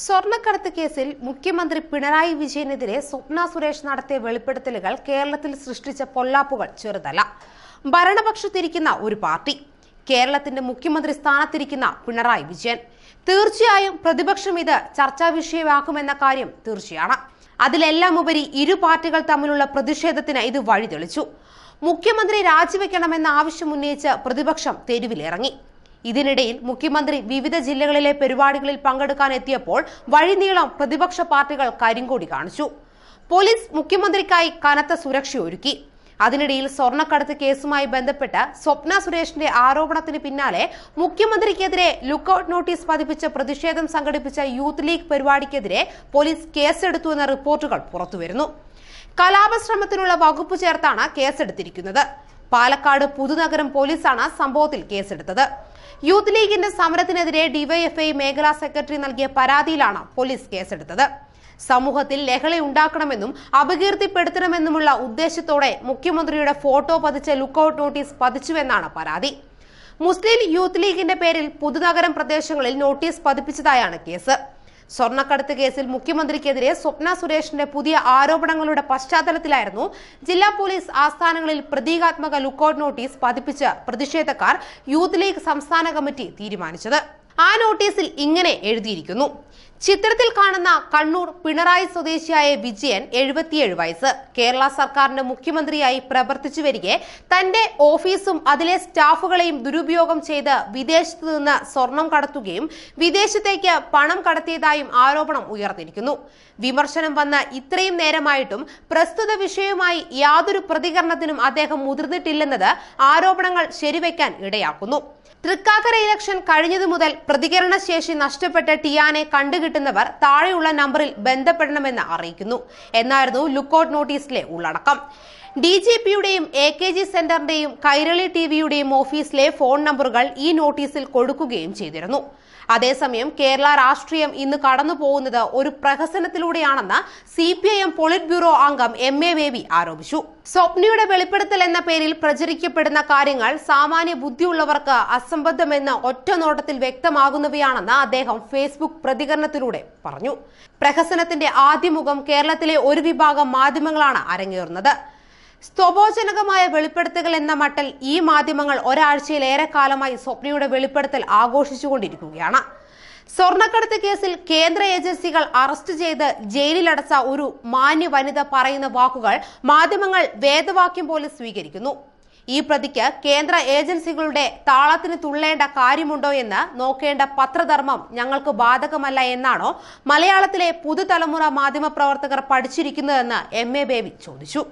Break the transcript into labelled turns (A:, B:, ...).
A: സ്വർണ്ണക്കടത്ത് കേസിൽ മുഖ്യമന്ത്രി പിണറായി വിജയനെതിരെ സ്വപ്ന സുരേഷ് നടത്തിയ വെളിപ്പെടുത്തലുകൾ കേരളത്തിൽ സൃഷ്ടിച്ച പൊല്ലാപ്പുകൾ ചെറുതല്ല ഭരണപക്ഷത്തിരിക്കുന്ന ഒരു പാർട്ടി കേരളത്തിന്റെ മുഖ്യമന്ത്രി സ്ഥാനത്തിരിക്കുന്ന പിണറായി വിജയൻ തീർച്ചയായും പ്രതിപക്ഷം ഇത് ചർച്ചാ വിഷയമാക്കുമെന്ന കാര്യം തീർച്ചയാണ് അതിലെല്ലാം ഉപരി ഇരു പാർട്ടികൾ തമ്മിലുള്ള പ്രതിഷേധത്തിന് ഇത് വഴിതെളിച്ചു മുഖ്യമന്ത്രി രാജിവെക്കണമെന്ന ആവശ്യം ഉന്നയിച്ച് പ്രതിപക്ഷം തെരുവിലിറങ്ങി ഇതിനിടയിൽ മുഖ്യമന്ത്രി വിവിധ ജില്ലകളിലെ പരിപാടികളിൽ പങ്കെടുക്കാൻ എത്തിയപ്പോൾ വഴിനീളം പ്രതിപക്ഷ പാർട്ടികൾ കരിങ്കൊടി കാണിച്ചു പോലീസ് മുഖ്യമന്ത്രിക്കായി കനത്ത സുരക്ഷയൊരുക്കി അതിനിടയിൽ സ്വർണ്ണക്കടത്ത് കേസുമായി ബന്ധപ്പെട്ട് സ്വപ്ന സുരേഷിന്റെ ആരോപണത്തിന് പിന്നാലെ മുഖ്യമന്ത്രിക്കെതിരെ ലുക്കൌട്ട് നോട്ടീസ് പതിപ്പിച്ച് പ്രതിഷേധം സംഘടിപ്പിച്ച യൂത്ത് ലീഗ് പരിപാടിക്കെതിരെ പോലീസ് കേസെടുത്തു എന്ന റിപ്പോർട്ടുകൾ പുറത്തുവരുന്നു കലാപശ്രമത്തിനുള്ള വകുപ്പ് ചേർത്താണ് കേസെടുത്തിരിക്കുന്നത് പാലക്കാട് പുതുനഗരം പോലീസാണ് സംഭവത്തിൽ കേസെടുത്തത് യൂത്ത് ലീഗിന്റെ സമരത്തിനെതിരെ ഡിവൈഎഫ്ഐ മേഖലാ സെക്രട്ടറി നൽകിയ പരാതിയിലാണ് പോലീസ് കേസെടുത്തത് സമൂഹത്തിൽ ലഹള ഉണ്ടാക്കണമെന്നും അപകീർത്തിപ്പെടുത്തണമെന്നുമുള്ള ഉദ്ദേശത്തോടെ മുഖ്യമന്ത്രിയുടെ ഫോട്ടോ പതിച്ച ലുക്കൌട്ട് നോട്ടീസ് പതിച്ചുവെന്നാണ് പരാതി മുസ്ലിം യൂത്ത് ലീഗിന്റെ പേരിൽ പുതുനഗരം പ്രദേശങ്ങളിൽ നോട്ടീസ് പതിപ്പിച്ചതായാണ് കേസ് സ്വർണ്ണക്കടത്ത് കേസിൽ മുഖ്യമന്ത്രിക്കെതിരെ സ്വപ്ന സുരേഷിന്റെ പുതിയ ആരോപണങ്ങളുടെ പശ്ചാത്തലത്തിലായിരുന്നു ജില്ലാ പോലീസ് ആസ്ഥാനങ്ങളിൽ പ്രതീകാത്മക ലുക്കൌട്ട് നോട്ടീസ് പതിപ്പിച്ച് പ്രതിഷേധക്കാർ യൂത്ത് ലീഗ് സംസ്ഥാന കമ്മിറ്റി തീരുമാനിച്ചത് ആ നോട്ടീസിൽ ഇങ്ങനെ എഴുതിയിരിക്കുന്നു ചിത്രത്തിൽ കാണുന്ന കണ്ണൂർ പിണറായി സ്വദേശിയായ വിജയൻ എഴുപത്തിയേഴ് വയസ്സ് കേരള സർക്കാരിന്റെ മുഖ്യമന്ത്രിയായി പ്രവർത്തിച്ചു വരികെ തന്റെ ഓഫീസും അതിലെ സ്റ്റാഫുകളെയും ദുരുപയോഗം ചെയ്ത് വിദേശത്തു നിന്ന് സ്വർണം കടത്തുകയും വിദേശത്തേക്ക് പണം കടത്തിയതായും ആരോപണം ഉയർന്നിരിക്കുന്നു വിമർശനം വന്ന ഇത്രയും നേരമായിട്ടും പ്രസ്തുത വിഷയവുമായി യാതൊരു പ്രതികരണത്തിനും അദ്ദേഹം മുതിർന്നിട്ടില്ലെന്നത് ആരോപണങ്ങൾ ശരിവെക്കാൻ ഇടയാക്കുന്നു തൃക്കാക്കര ഇലക്ഷൻ കഴിഞ്ഞതു മുതൽ പ്രതികരണശേഷി നഷ്ടപ്പെട്ട ടിയാനെ കണ്ടുകിട്ടി കിട്ടുന്നവർ താഴെയുള്ള നമ്പറിൽ ബന്ധപ്പെടണമെന്ന് അറിയിക്കുന്നു എന്നായിരുന്നു ലുക്കൌട്ട് നോട്ടീസിലെ ഉള്ളടക്കം ഡി ജി പിയുടെയും എ കെ ജി സെന്ററിന്റെയും കൈരളി ടി വിയുടെയും ഓഫീസിലെ ഫോൺ നമ്പറുകൾ ഈ നോട്ടീസിൽ കൊടുക്കുകയും ചെയ്തിരുന്നു അതേസമയം കേരള രാഷ്ട്രീയം ഇന്ന് കടന്നു പോകുന്നത് ഒരു പ്രഹസനത്തിലൂടെയാണെന്ന് C P I M polit bureau അംഗം എം എ ബേബി ആരോപിച്ചു സ്വപ്നയുടെ വെളിപ്പെടുത്തൽ എന്ന പേരിൽ പ്രചരിക്കപ്പെടുന്ന കാര്യങ്ങൾ സാമാന്യ ബുദ്ധിയുള്ളവർക്ക് അസംബദ്ധമെന്ന് ഒറ്റ നോട്ടത്തിൽ വ്യക്തമാകുന്നവയാണെന്ന് അദ്ദേഹം ഫേസ്ബുക്ക് പ്രതികരണത്തിലൂടെ പറഞ്ഞു പ്രഹസനത്തിന്റെ ആദ്യമുഖം കേരളത്തിലെ ഒരു വിഭാഗം മാധ്യമങ്ങളാണ് അരങ്ങേറുന്നത് സ്തോഭോജനകമായ വെളിപ്പെടുത്തുകൾ എന്ന മട്ടിൽ ഈ മാധ്യമങ്ങൾ ഒരാഴ്ചയിലേറെ കാലമായി സ്വപ്നയുടെ വെളിപ്പെടുത്തൽ ആഘോഷിച്ചുകൊണ്ടിരിക്കുകയാണ് സ്വർണ്ണക്കടത്ത് കേസിൽ കേന്ദ്ര ഏജൻസികൾ അറസ്റ്റ് ചെയ്ത് ജയിലിലടച്ച ഒരു മാന്യ വനിത പറയുന്ന വാക്കുകൾ മാധ്യമങ്ങൾ വേദവാക്യം പോലെ സ്വീകരിക്കുന്നു ഈ പ്രതിക്ക് കേന്ദ്ര ഏജൻസികളുടെ താളത്തിന് തുള്ളേണ്ട കാര്യമുണ്ടോ എന്ന് നോക്കേണ്ട പത്രധർമ്മം ഞങ്ങൾക്ക് ബാധകമല്ല എന്നാണോ മലയാളത്തിലെ പുതുതലമുറ മാധ്യമപ്രവർത്തകർ പഠിച്ചിരിക്കുന്നതെന്ന് എം എ ബേബി ചോദിച്ചു